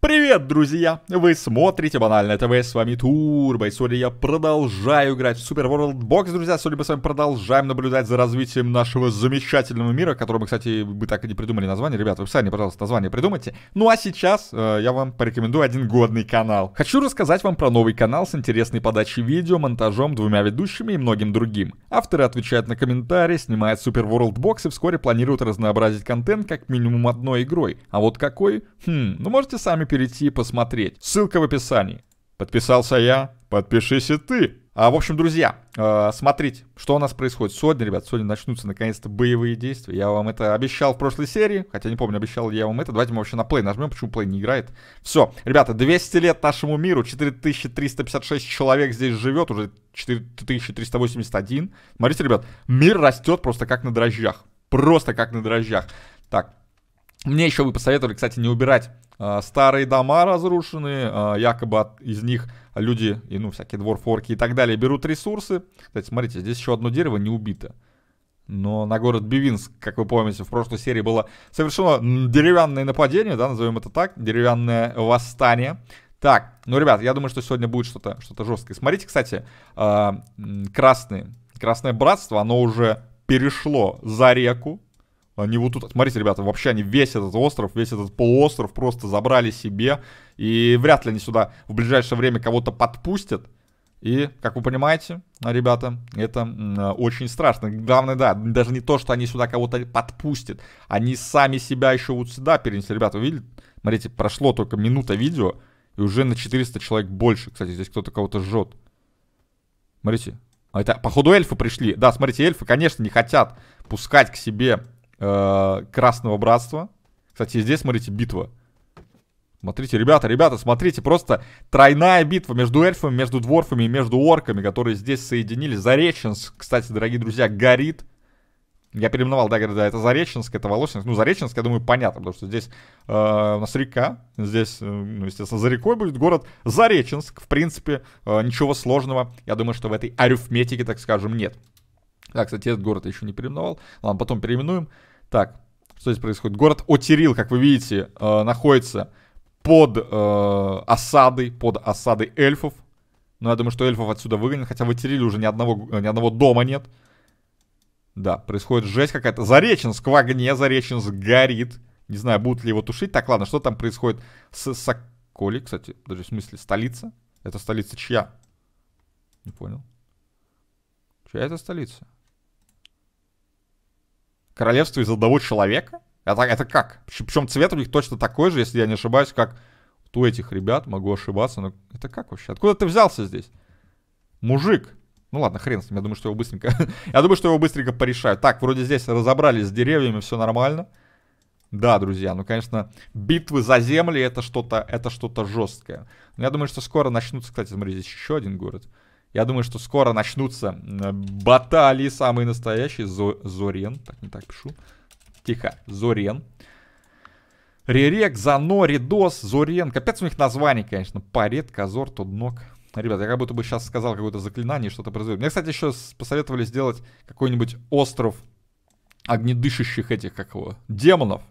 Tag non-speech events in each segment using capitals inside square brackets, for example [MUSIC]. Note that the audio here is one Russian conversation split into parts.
Привет, друзья! Вы смотрите Банально ТВ, с вами Турбо, и сегодня я продолжаю играть в Super World Box, друзья. Сегодня мы с вами продолжаем наблюдать за развитием нашего замечательного мира, которому, кстати, вы так и не придумали название. Ребята, Вы сами, пожалуйста, название придумайте. Ну а сейчас э, я вам порекомендую один годный канал. Хочу рассказать вам про новый канал с интересной подачей видео, монтажом, двумя ведущими и многим другим. Авторы отвечают на комментарии, снимают Super World Box и вскоре планируют разнообразить контент как минимум одной игрой. А вот какой? Хм, ну можете сами перейти и посмотреть. Ссылка в описании. Подписался я, подпишись и ты. А, в общем, друзья, э, смотрите, что у нас происходит сегодня, ребят. Сегодня начнутся, наконец-то, боевые действия. Я вам это обещал в прошлой серии, хотя не помню, обещал ли я вам это. Давайте мы вообще на плей нажмем, почему плей не играет. Все, ребята, 200 лет нашему миру, 4356 человек здесь живет, уже 4381. Смотрите, ребят, мир растет просто как на дрожжах. Просто как на дрожжах. Так, мне еще вы посоветовали, кстати, не убирать э, старые дома разрушенные, э, якобы от, из них люди, и, ну, всякие дворфорки и так далее, берут ресурсы. Кстати, смотрите, здесь еще одно дерево не убито. Но на город Бивинск, как вы помните, в прошлой серии было совершено деревянное нападение, да, назовем это так, деревянное восстание. Так, ну, ребят, я думаю, что сегодня будет что-то что, -то, жесткое. Смотрите, кстати, э, красные, красное братство, оно уже перешло за реку, они вот тут, смотрите, ребята, вообще они весь этот остров, весь этот полуостров просто забрали себе. И вряд ли они сюда в ближайшее время кого-то подпустят. И, как вы понимаете, а, ребята, это а, очень страшно. Главное, да, даже не то, что они сюда кого-то подпустят. Они сами себя еще вот сюда перенесли. Ребята, вы видели? Смотрите, прошло только минута видео, и уже на 400 человек больше. Кстати, здесь кто-то кого-то жжет. Смотрите. А это, походу, эльфы пришли. Да, смотрите, эльфы, конечно, не хотят пускать к себе Э, Красного Братства. Кстати, здесь, смотрите, битва. Смотрите, ребята, ребята, смотрите, просто тройная битва между эльфами, между дворфами и между орками, которые здесь соединились. Зареченск, кстати, дорогие друзья, горит. Я переименовал, да, да, это Зареченск, это Волосинск. Ну, Зареченск, я думаю, понятно, потому что здесь э, у нас река, здесь, э, ну, естественно, за рекой будет город Зареченск. В принципе, э, ничего сложного, я думаю, что в этой арифметике, так скажем, нет. Так, кстати, этот город я еще не переименовал. Ладно, потом переименуем. Так, что здесь происходит? Город Отерил, как вы видите, э, находится под э, осадой, под осадой эльфов. Но я думаю, что эльфов отсюда выгонят, хотя в Отериле уже ни одного, э, ни одного дома нет. Да, происходит жесть какая-то. Зареченск в огне, Зареченск горит. Не знаю, будут ли его тушить. Так, ладно, что там происходит с Соколи, кстати, даже в смысле столица? Это столица чья? Не понял. Чья это столица? королевство из одного человека? Это, а это как? Причем цвет у них точно такой же, если я не ошибаюсь, как у этих ребят, могу ошибаться, но это как вообще? Откуда ты взялся здесь? Мужик. Ну ладно, хрен с ним, я думаю, что его быстренько... [LAUGHS] я думаю, что его быстренько порешают. Так, вроде здесь разобрались с деревьями, все нормально. Да, друзья, ну, конечно, битвы за земли это что-то это что-то жесткое. Но я думаю, что скоро начнутся, кстати, смотри, здесь еще один город. Я думаю, что скоро начнутся баталии самые настоящие. Зо Зорен. Так, не так пишу. Тихо. Зорен. Ререк, Зано, Ридос, Зорен. Капец у них название, конечно. Парет, Козор, Тоднок. Ребята, я как будто бы сейчас сказал какое-то заклинание, что-то произойдет. Мне, кстати, еще посоветовали сделать какой-нибудь остров огнедышащих этих, как его, демонов.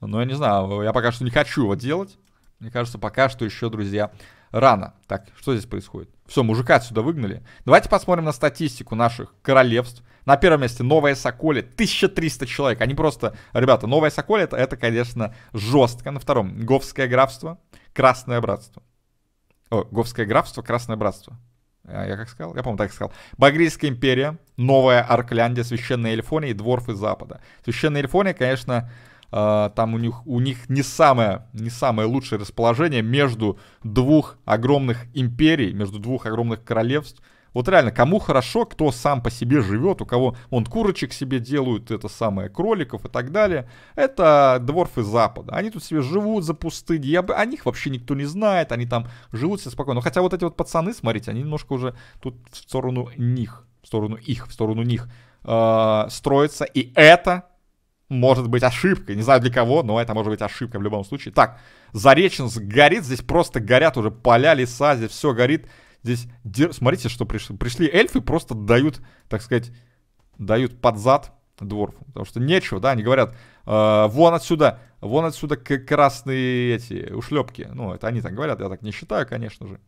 Но ну, я не знаю, я пока что не хочу его делать. Мне кажется, пока что еще, друзья, рано. Так, что здесь происходит? Все, мужика отсюда выгнали. Давайте посмотрим на статистику наших королевств. На первом месте Новая Соколи, 1300 человек. Они просто, ребята, Новая Соколи, это, это конечно, жестко. На втором Говское графство, Красное братство. О, Говское графство, Красное братство. А, я как сказал? Я, по-моему, так сказал. Багрийская империя, Новая Аркляндия, Священная Эльфония и Дворфы Запада. Священная Эльфония, конечно, а, там у них, у них не, самое, не самое лучшее расположение между двух огромных империй, между двух огромных королевств. Вот реально, кому хорошо, кто сам по себе живет, у кого он курочек себе делают, это самое, кроликов и так далее. Это дворфы Запада. Они тут себе живут за пустыни, я бы, о них вообще никто не знает, они там живут себе спокойно. Ну, хотя вот эти вот пацаны, смотрите, они немножко уже тут в сторону них, в сторону их, в сторону них э, строятся. И это может быть ошибкой. Не знаю для кого, но это может быть ошибка в любом случае. Так, Зареченск горит, здесь просто горят уже поля, леса, здесь все горит. Здесь, смотрите, что пришли. Пришли эльфы, просто дают, так сказать, дают под зад двор, Потому что нечего, да, они говорят, э, вон отсюда, вон отсюда красные эти ушлепки. Ну, это они так говорят, я так не считаю, конечно же.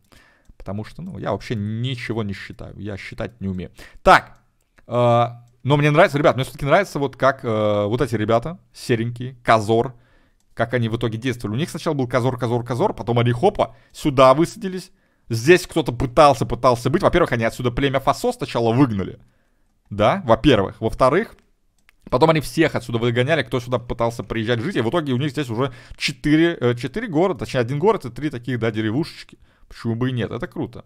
Потому что, ну, я вообще ничего не считаю, я считать не умею. Так, э, но мне нравится, ребят, мне все-таки нравится вот как э, вот эти ребята, серенькие, Козор, как они в итоге действовали. У них сначала был Козор, Козор, Козор, потом они хопа, сюда высадились. Здесь кто-то пытался, пытался быть. Во-первых, они отсюда племя Фасо сначала выгнали. Да, во-первых. Во-вторых, потом они всех отсюда выгоняли, кто сюда пытался приезжать жить. И в итоге у них здесь уже 4, 4 э, города, точнее, один город и три таких, да, деревушечки. Почему бы и нет? Это круто.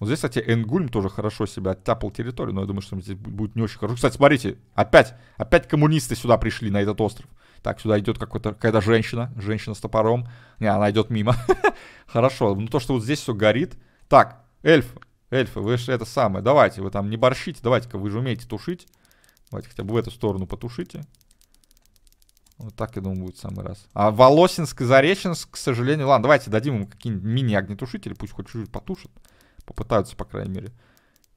Вот здесь, кстати, Энгульм тоже хорошо себя оттяпал территорию, но я думаю, что здесь будет не очень хорошо. Кстати, смотрите, опять, опять коммунисты сюда пришли, на этот остров. Так, сюда идет какая-то женщина, женщина с топором. Не, она идет мимо. [LAUGHS] Хорошо, ну то, что вот здесь все горит. Так, эльф, эльфы, вы же это самое, давайте, вы там не борщите, давайте-ка, вы же умеете тушить. Давайте хотя бы в эту сторону потушите. Вот так, я думаю, будет в самый раз. А Волосинск и Зареченск, к сожалению, ладно, давайте дадим им какие-нибудь мини-огнетушители, пусть хоть чуть-чуть потушат. Попытаются, по крайней мере.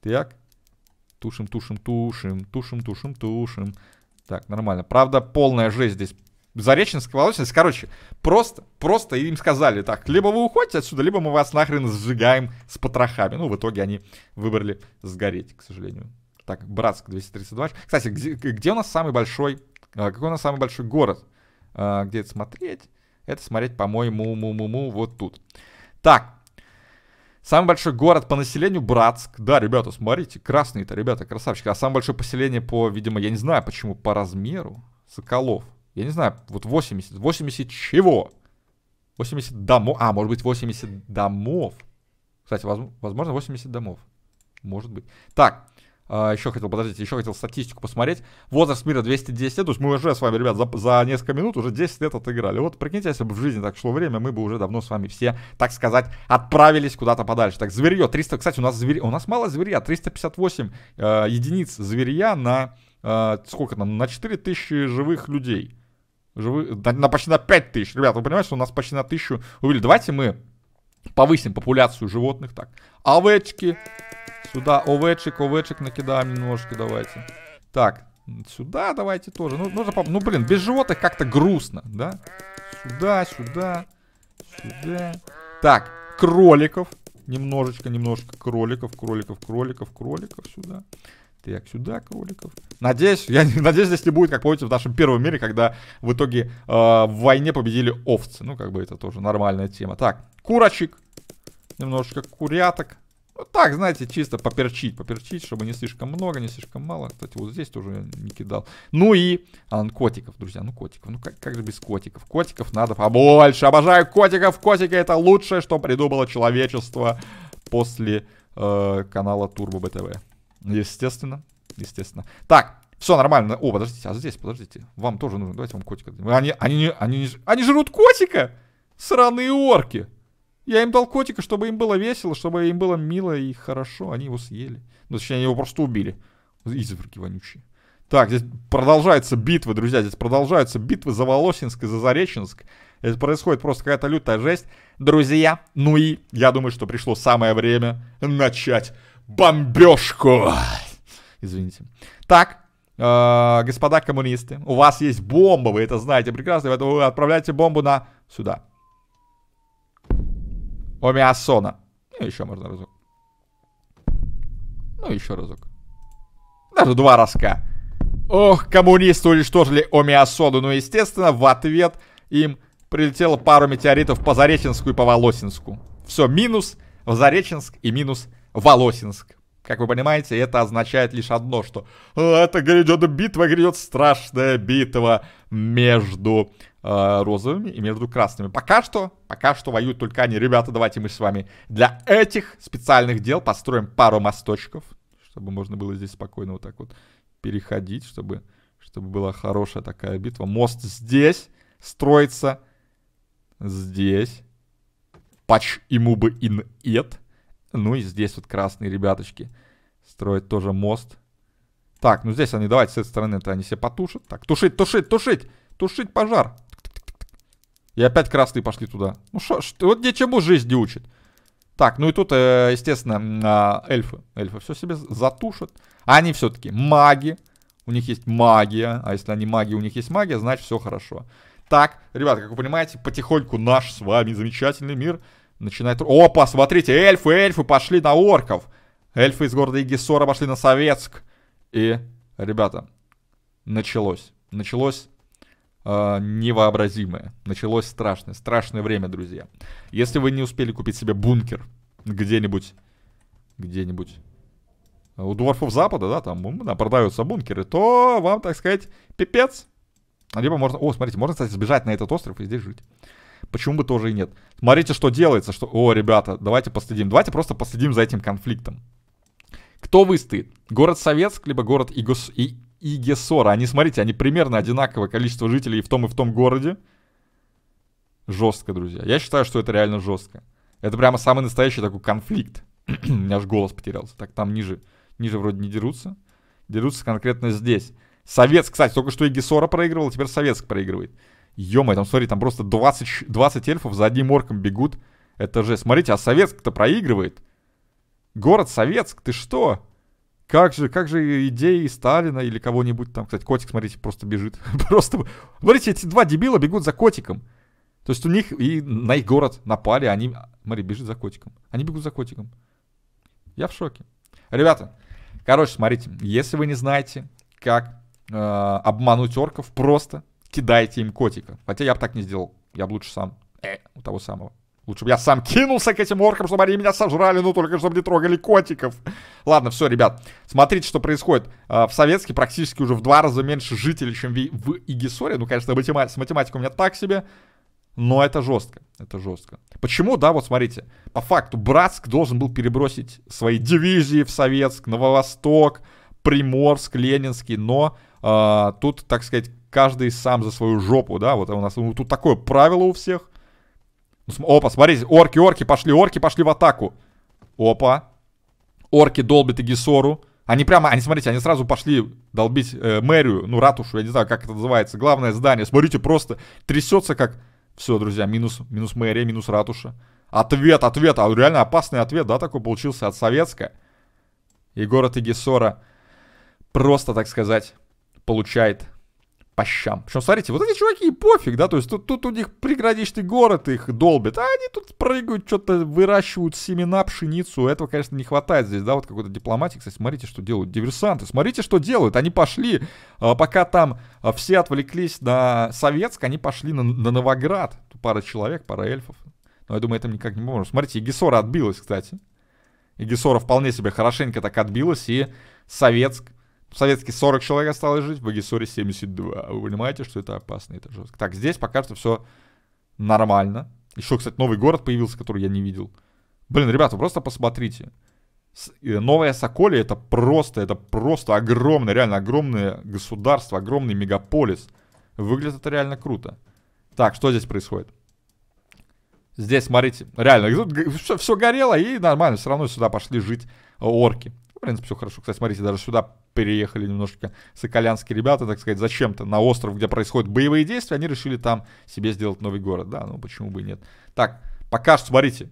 Так. Тушим, тушим, тушим, тушим, тушим, тушим. Так, нормально. Правда, полная жесть здесь. Зареченск, Волосинск, короче, просто, просто им сказали так, либо вы уходите отсюда, либо мы вас нахрен сжигаем с потрохами. Ну, в итоге они выбрали сгореть, к сожалению. Так, Братск 232. Кстати, где, где у нас самый большой, а, какой у нас самый большой город? А, где это смотреть? Это смотреть, по-моему, му-му-му, вот тут. Так, Самый большой город по населению Братск. Да, ребята, смотрите, красные-то, ребята, красавчики. А самое большое поселение по, видимо, я не знаю почему, по размеру Соколов. Я не знаю, вот 80. 80 чего? 80 домов. А, может быть, 80 домов. Кстати, возможно, 80 домов. Может быть. Так, а, еще хотел, подождите, еще хотел статистику посмотреть. Возраст мира 210 лет. То есть мы уже с вами, ребят, за, за несколько минут уже 10 лет отыграли. Вот прикиньте, если бы в жизни так шло время, мы бы уже давно с вами все, так сказать, отправились куда-то подальше. Так, зверье 300, кстати, у нас зверь, у нас мало зверья, 358 э, единиц зверья на э, сколько там, на 4000 живых людей. Живы... На, на почти на 5000, ребят, вы понимаете, что у нас почти на 1000 увели. Давайте мы Повысим популяцию животных. Так, овечки. Сюда овечек, овечек накидаем немножко, давайте. Так, сюда давайте тоже. Ну, нужно, ну блин, без животных как-то грустно, да? Сюда, сюда, сюда. Так, кроликов. Немножечко, немножко кроликов, кроликов, кроликов, кроликов сюда. Так, сюда кроликов. Надеюсь, я надеюсь, здесь не будет, как помните, в нашем первом мире, когда в итоге э, в войне победили овцы. Ну, как бы это тоже нормальная тема. Так, курочек, немножечко куряток. Ну, так, знаете, чисто поперчить, поперчить, чтобы не слишком много, не слишком мало. Кстати, вот здесь тоже не кидал. Ну и а, ну, котиков, друзья, ну котиков. Ну как, как же без котиков? Котиков надо побольше. Обожаю котиков. Котики это лучшее, что придумало человечество после э, канала Turbo BTV. Естественно, естественно. Так, все нормально. О, подождите, а здесь, подождите. Вам тоже нужно. Давайте вам котика. Они, они, они, они, они жрут котика? Сраные орки. Я им дал котика, чтобы им было весело, чтобы им было мило и хорошо. Они его съели. Ну, точнее, они его просто убили. Изверги вонючие. Так, здесь продолжаются битвы, друзья. Здесь продолжаются битвы за Волосинск и за Зареченск. здесь происходит просто какая-то лютая жесть. Друзья, ну и я думаю, что пришло самое время начать бомбежку. Извините. Так, э, господа коммунисты, у вас есть бомба, вы это знаете прекрасно, поэтому вы отправляете бомбу на сюда. Омиасона. Ну, еще можно разок. Ну, еще разок. Даже два разка. Ох, коммунисты уничтожили Омиасону. Ну, естественно, в ответ им прилетело пару метеоритов по Зареченску и по Волосинску. Все, минус в Зареченск и минус в Волосинск. Как вы понимаете, это означает лишь одно, что «Э, это грядет битва, грядет страшная битва между Э, розовыми и между красными. Пока что, пока что воюют только они. Ребята, давайте мы с вами для этих специальных дел построим пару мосточков, чтобы можно было здесь спокойно вот так вот переходить, чтобы, чтобы была хорошая такая битва. Мост здесь строится, здесь. Пач ему бы ин ет. Ну и здесь вот красные ребяточки строят тоже мост. Так, ну здесь они, давайте с этой стороны-то они все потушат. Так, тушить, тушить, тушить! Тушить пожар! И опять красные пошли туда. Ну что, вот где чему жизнь не учит. Так, ну и тут, э, естественно, а, эльфы. Эльфы все себе затушат. они все-таки маги. У них есть магия. А если они маги, у них есть магия, значит все хорошо. Так, ребята, как вы понимаете, потихоньку наш с вами замечательный мир начинает... Опа, смотрите, эльфы, эльфы пошли на орков. Эльфы из города Игисора пошли на Советск. И, ребята, началось. Началось э, невообразимое. Началось страшное, страшное время, друзья. Если вы не успели купить себе бункер где-нибудь, где-нибудь э, у дворфов Запада, да, там да, продаются бункеры, то вам, так сказать, пипец. Либо можно... О, смотрите, можно, кстати, сбежать на этот остров и здесь жить. Почему бы тоже и нет? Смотрите, что делается, что... О, ребята, давайте последим. Давайте просто последим за этим конфликтом. Кто выстоит? Город Советск, либо город Игос... И и Гессора. Они, смотрите, они примерно одинаковое количество жителей в том и в том городе. Жестко, друзья. Я считаю, что это реально жестко. Это прямо самый настоящий такой конфликт. [CLEARS THROAT] У меня аж голос потерялся. Так, там ниже, ниже вроде не дерутся. Дерутся конкретно здесь. Советск, кстати, только что и Гессора проигрывал, теперь Советск проигрывает. Ё-моё, там, смотри, там просто 20, 20 эльфов за одним орком бегут. Это же, смотрите, а Советск-то проигрывает. Город Советск, ты что? Как же, как же идеи Сталина или кого-нибудь там, кстати, котик, смотрите, просто бежит. [LAUGHS] просто, смотрите, эти два дебила бегут за котиком. То есть у них и на их город напали, они, смотри, бежит за котиком. Они бегут за котиком. Я в шоке. Ребята, короче, смотрите, если вы не знаете, как э, обмануть орков, просто кидайте им котика. Хотя я бы так не сделал, я бы лучше сам, э, у того самого. Лучше бы я сам кинулся к этим оркам, чтобы они меня сожрали, ну только чтобы не трогали котиков. Ладно, все, ребят, смотрите, что происходит. А, в Советске практически уже в два раза меньше жителей, чем в Игисоре. Ну, конечно, с математикой у меня так себе. Но это жестко, это жестко. Почему, да, вот смотрите, по факту Братск должен был перебросить свои дивизии в Советск, Нововосток, Приморск, Ленинский, но э, тут, так сказать, каждый сам за свою жопу, да, вот у нас ну, тут такое правило у всех, ну, опа, смотрите, орки, орки пошли, орки пошли в атаку. Опа. Орки долбят Игисору. Они прямо, они, смотрите, они сразу пошли долбить э, мэрию, ну, ратушу, я не знаю, как это называется. Главное здание, смотрите, просто трясется как... Все, друзья, минус, минус мэрия, минус ратуша. Ответ, ответ, а реально опасный ответ, да, такой получился от Советска. И город Игисора просто, так сказать, получает по щам. Причем, смотрите, вот эти чуваки пофиг, да, то есть тут, тут у них приграничный город их долбит, а они тут прыгают, что-то выращивают семена, пшеницу, этого, конечно, не хватает здесь, да, вот какой-то дипломатик, кстати, смотрите, что делают диверсанты, смотрите, что делают, они пошли, а, пока там а, все отвлеклись на Советск, они пошли на, на Новоград, тут пара человек, пара эльфов, но я думаю, это никак не поможет. Смотрите, Егисора отбилась, кстати, Егисора вполне себе хорошенько так отбилась, и Советск в Советске 40 человек осталось жить, в Багисоре 72. Вы понимаете, что это опасно, это жестко. Так, здесь пока что все нормально. Еще, кстати, новый город появился, который я не видел. Блин, ребята, просто посмотрите. Новая Соколи это просто, это просто огромное, реально огромное государство, огромный мегаполис. Выглядит это реально круто. Так, что здесь происходит? Здесь, смотрите, реально, все, все горело и нормально, все равно сюда пошли жить орки принципе, все хорошо. Кстати, смотрите, даже сюда переехали немножечко соколянские ребята, так сказать, зачем-то на остров, где происходят боевые действия, они решили там себе сделать новый город. Да, ну почему бы и нет. Так, пока что, смотрите,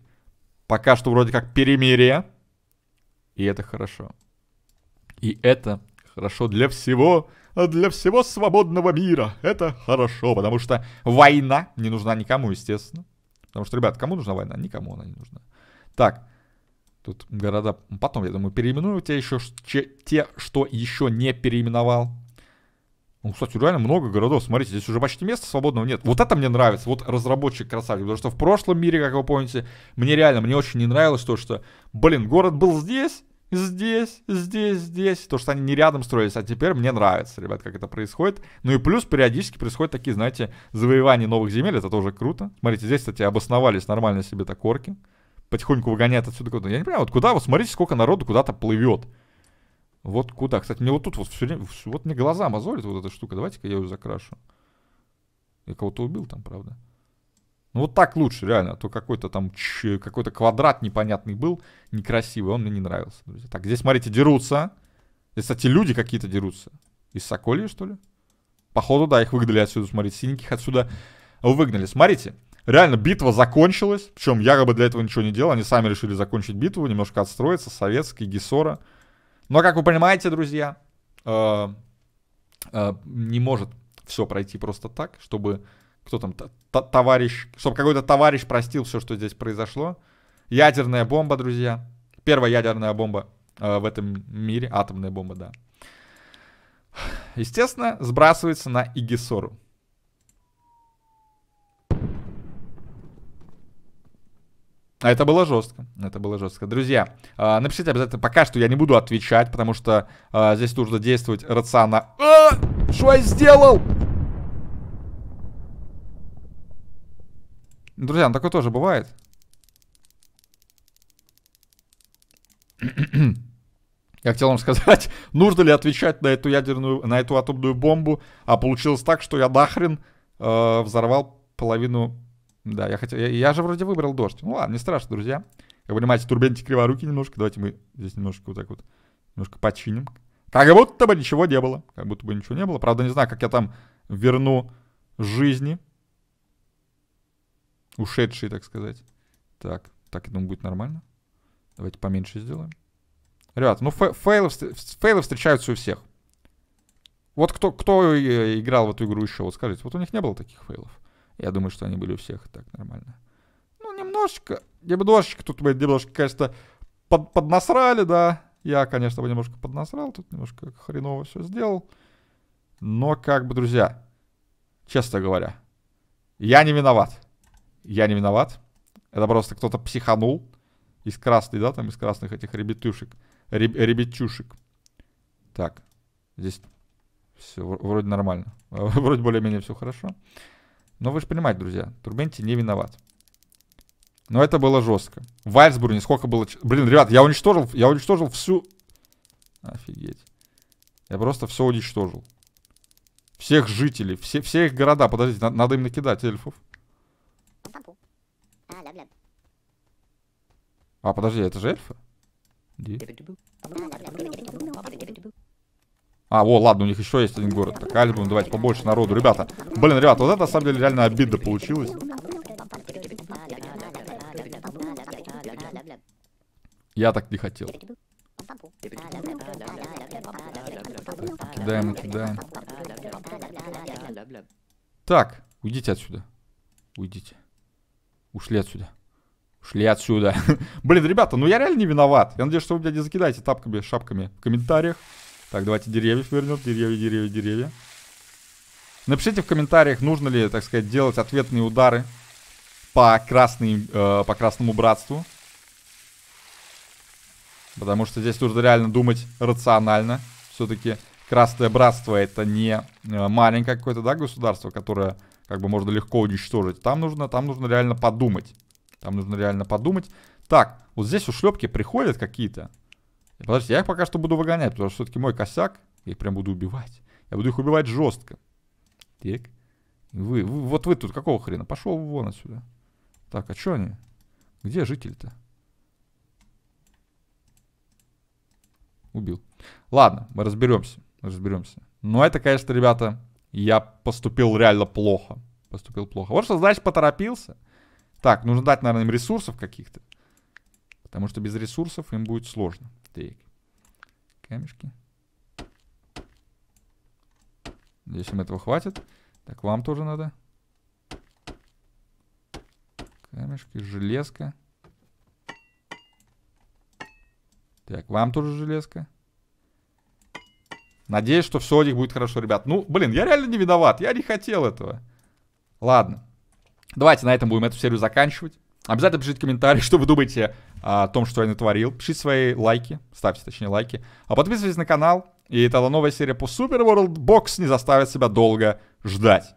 пока что вроде как перемирие, и это хорошо. И это хорошо для всего, для всего свободного мира. Это хорошо, потому что война не нужна никому, естественно. Потому что, ребят, кому нужна война? Никому она не нужна. Так, Тут города ну, потом, я думаю, переименую те еще, че, те, что еще не переименовал. Ну, кстати, реально много городов. Смотрите, здесь уже почти места свободного нет. Вот это мне нравится. Вот разработчик красавчик. Потому что в прошлом мире, как вы помните, мне реально, мне очень не нравилось то, что, блин, город был здесь, здесь, здесь, здесь. То, что они не рядом строились. А теперь мне нравится, ребят, как это происходит. Ну и плюс периодически происходят такие, знаете, завоевания новых земель. Это тоже круто. Смотрите, здесь, кстати, обосновались нормально себе так орки потихоньку выгоняет отсюда куда то Я не понимаю, вот куда, вот смотрите, сколько народу куда-то плывет. Вот куда. Кстати, мне вот тут вот все время, вот мне глаза мозолит вот эта штука. Давайте-ка я ее закрашу. Я кого-то убил там, правда. Ну вот так лучше, реально. А то какой-то там, какой-то квадрат непонятный был, некрасивый. Он мне не нравился, друзья. Так, здесь, смотрите, дерутся. Здесь, кстати, люди какие-то дерутся. Из Соколья, что ли? Походу, да, их выгнали отсюда, смотрите. Синеньких отсюда выгнали. Смотрите. Реально, битва закончилась, причем якобы для этого ничего не делал, они сами решили закончить битву, немножко отстроиться, советский, Гессора. Но, как вы понимаете, друзья, э, э, не может все пройти просто так, чтобы кто там, товарищ, чтобы какой-то товарищ простил все, что здесь произошло. Ядерная бомба, друзья. Первая ядерная бомба э, в этом мире, атомная бомба, да. Естественно, сбрасывается на Игисору. А это было жестко, это было жестко. Друзья, э, напишите обязательно, пока что я не буду отвечать, потому что э, здесь нужно действовать рационально. А, что я сделал? Друзья, ну такое тоже бывает. [CLEARS THROAT] Я хотел вам сказать, [LAUGHS] нужно ли отвечать на эту ядерную, на эту атомную бомбу, а получилось так, что я нахрен э, взорвал половину да, я хотел... Я, я же вроде выбрал дождь. Ну ладно, не страшно, друзья. Как понимаете, турбентик криворуки немножко. Давайте мы здесь немножко вот так вот, немножко починим. Как а будто бы ничего не было. Как будто бы ничего не было. Правда, не знаю, как я там верну жизни. Ушедшие, так сказать. Так, так, я думаю, будет нормально. Давайте поменьше сделаем. Ребят, ну фейлы, фейлы встречаются у всех. Вот кто, кто э, играл в эту игру еще, вот скажите, вот у них не было таких фейлов. Я думаю, что они были у всех так нормально. Ну, немножечко, немножечко тут мы немножко, конечно, под, поднасрали, да. Я, конечно, бы немножко поднасрал, тут немножко хреново все сделал. Но как бы, друзья, честно говоря, я не виноват. Я не виноват. Это просто кто-то психанул из красной, да, там из красных этих ребятюшек. Реб, ребятюшек. Так, здесь все вроде нормально. [LAUGHS] вроде более-менее все хорошо. Но вы же понимаете, друзья, Турбенти не виноват. Но это было жестко. В Вальсбурне сколько было... Блин, ребят, я уничтожил, я уничтожил всю... Офигеть. Я просто все уничтожил. Всех жителей, все, все их города. Подождите, надо, надо им накидать эльфов. А, подожди, это же эльфы? Где? А, о, ладно, у них еще есть один город. Так, альбом, давайте побольше народу. Ребята, блин, ребята, вот это на самом деле реально обидно получилось. Я так не хотел. Кидаем, кидаем. Так, уйдите отсюда. Уйдите. Ушли отсюда. Ушли отсюда. [LAUGHS] Блин, ребята, ну я реально не виноват. Я надеюсь, что вы меня не закидаете тапками, шапками в комментариях. Так, давайте деревьев вернем. Деревья, деревья, деревья. Напишите в комментариях, нужно ли, так сказать, делать ответные удары по, красной, э, по красному братству. Потому что здесь нужно реально думать рационально. Все-таки красное братство это не э, маленькое какое-то, да, государство, которое как бы можно легко уничтожить. Там нужно, там нужно реально подумать. Там нужно реально подумать. Так, вот здесь у шлепки приходят какие-то. Подождите, я их пока что буду выгонять, потому что все-таки мой косяк. Я их прям буду убивать. Я буду их убивать жестко. Так. Вы, вы, вот вы тут какого хрена? Пошел вон отсюда. Так, а что они? Где житель то Убил. Ладно, мы разберемся. Разберемся. Но ну, а это, конечно, ребята, я поступил реально плохо. Поступил плохо. Вот что значит поторопился. Так, нужно дать, наверное, им ресурсов каких-то. Потому что без ресурсов им будет сложно стейк. Камешки. Надеюсь, им этого хватит. Так, вам тоже надо. Камешки, железка. Так, вам тоже железка. Надеюсь, что все у них будет хорошо, ребят. Ну, блин, я реально не виноват. Я не хотел этого. Ладно. Давайте на этом будем эту серию заканчивать. Обязательно пишите комментарии, [LAUGHS] что вы думаете о том, что я натворил. Пишите свои лайки, ставьте, точнее, лайки. А подписывайтесь на канал, и тогда новая серия по Super World Box не заставит себя долго ждать.